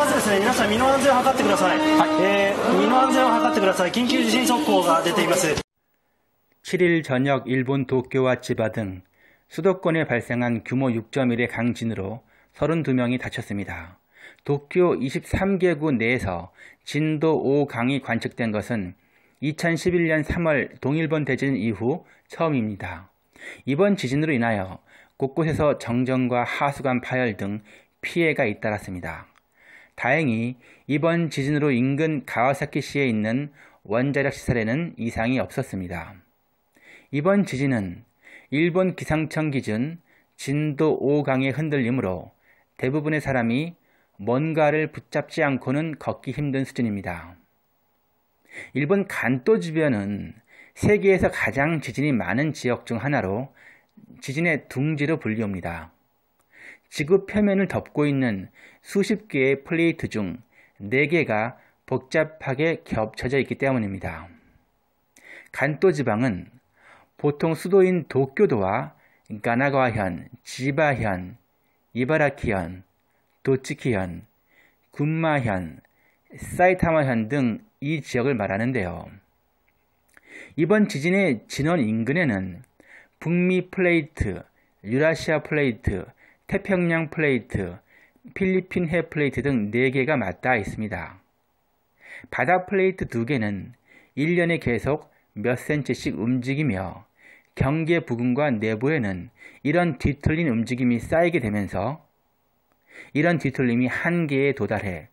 まずですね皆さん身の安全を図ってください、はいえー、身の安全を図ってください緊急地震速報が出ています 7일 저녁 일본 도쿄와 지바 등 수도권에 발생한 규모 6.1의 강진으로 32명이 다쳤습니다. 도쿄 23개구 내에서 진도 5강이 관측된 것은 2011년 3월 동일본 대진 이후 처음입니다. 이번 지진으로 인하여 곳곳에서 정전과 하수관 파열 등 피해가 잇따랐습니다. 다행히 이번 지진으로 인근 가와사키시에 있는 원자력 시설에는 이상이 없었습니다. 이번 지진은 일본 기상청 기준 진도 5강의 흔들림으로 대부분의 사람이 뭔가를 붙잡지 않고는 걷기 힘든 수준입니다. 일본 간토 주변은 세계에서 가장 지진이 많은 지역 중 하나로 지진의 둥지로 불리웁니다 지구 표면을 덮고 있는 수십 개의 플레이트 중 4개가 복잡하게 겹쳐져 있기 때문입니다. 간토 지방은 보통 수도인 도쿄도와 가나가와현, 지바현, 이바라키현, 도치키현, 군마현, 사이타마현 등 이 지역을 말하는데요. 이번 지진의 진원 인근에는 북미 플레이트, 유라시아 플레이트, 태평양 플레이트, 필리핀 해 플레이트 등 4개가 맞닿아 있습니다. 바다 플레이트 2개는 1년에 계속 몇 센치씩 움직이며 경계 부근과 내부에는 이런 뒤틀린 움직임이 쌓이게 되면서 이런 뒤틀림이 한계에 도달해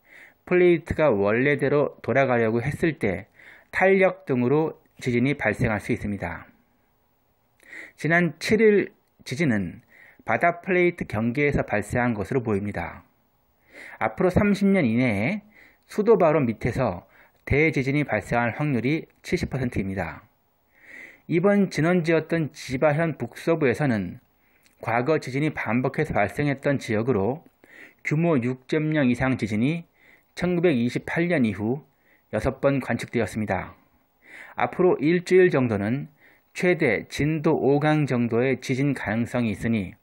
플레이트가 원래대로 돌아가려고 했을 때 탄력 등으로 지진이 발생할 수 있습니다. 지난 7일 지진은 바다 플레이트 경계에서 발생한 것으로 보입니다. 앞으로 30년 이내에 수도 바로 밑에서 대지진이 발생할 확률이 70%입니다. 이번 진원지였던 지바현 북서부에서는 과거 지진이 반복해서 발생했던 지역으로 규모 6.0 이상 지진이 1928년 이후 6번 관측되었습니다. 앞으로 일주일 정도는 최대 진도 5강 정도의 지진 가능성이 있으니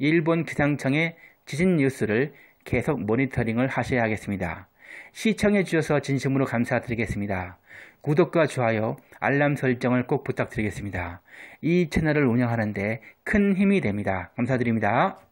일본 기상청의 지진 뉴스를 계속 모니터링을 하셔야 하겠습니다. 시청해 주셔서 진심으로 감사드리겠습니다. 구독과 좋아요, 알람 설정을 꼭 부탁드리겠습니다. 이 채널을 운영하는데 큰 힘이 됩니다. 감사드립니다.